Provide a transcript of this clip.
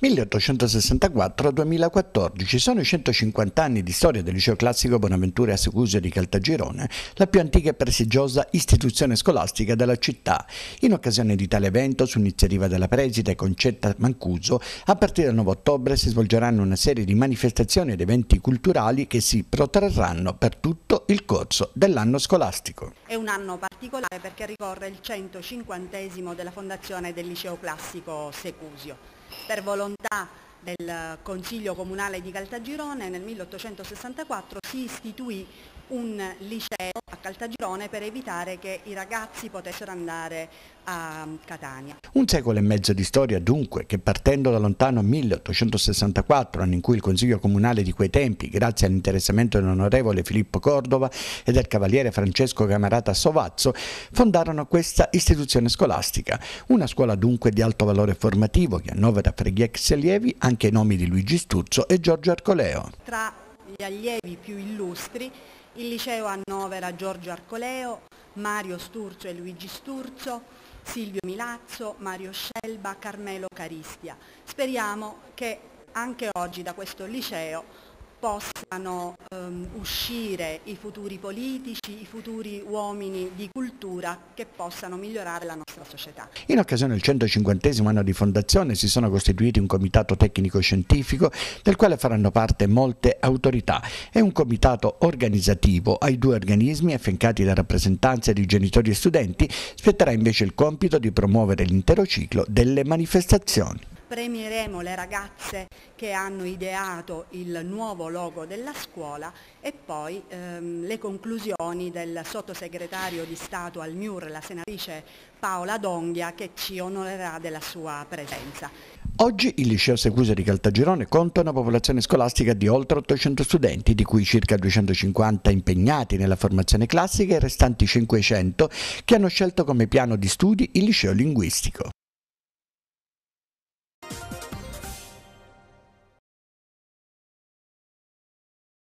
1864-2014 sono i 150 anni di storia del liceo classico Bonaventura a Secusio di Caltagirone, la più antica e prestigiosa istituzione scolastica della città. In occasione di tale evento, su iniziativa della preside Concetta Mancuso, a partire dal 9 ottobre si svolgeranno una serie di manifestazioni ed eventi culturali che si protrarranno per tutto il corso dell'anno scolastico. È un anno particolare particolare perché ricorre il 150 della fondazione del liceo classico Secusio. Per volontà del Consiglio Comunale di Caltagirone nel 1864 si istituì un liceo Caltagirone per evitare che i ragazzi potessero andare a Catania. Un secolo e mezzo di storia dunque che partendo da lontano 1864, anno in cui il Consiglio Comunale di quei tempi, grazie all'interessamento dell'onorevole Filippo Cordova e del cavaliere Francesco Camarata Sovazzo, fondarono questa istituzione scolastica, una scuola dunque di alto valore formativo che annovera fra gli ex allievi anche i nomi di Luigi Sturzo e Giorgio Arcoleo. Tra gli allievi più illustri il liceo annovera Giorgio Arcoleo, Mario Sturzo e Luigi Sturzo, Silvio Milazzo, Mario Scelba, Carmelo Caristia. Speriamo che anche oggi da questo liceo possano ehm, uscire i futuri politici, i futuri uomini di cultura che possano migliorare la nostra società. In occasione del 150 anno di fondazione si sono costituiti un comitato tecnico-scientifico del quale faranno parte molte autorità e un comitato organizzativo. Ai due organismi affiancati da rappresentanze di genitori e studenti spetterà invece il compito di promuovere l'intero ciclo delle manifestazioni premieremo le ragazze che hanno ideato il nuovo logo della scuola e poi ehm, le conclusioni del sottosegretario di Stato al MIUR, la senatrice Paola Donghia, che ci onorerà della sua presenza. Oggi il liceo Secusa di Caltagirone conta una popolazione scolastica di oltre 800 studenti, di cui circa 250 impegnati nella formazione classica e restanti 500 che hanno scelto come piano di studi il liceo linguistico.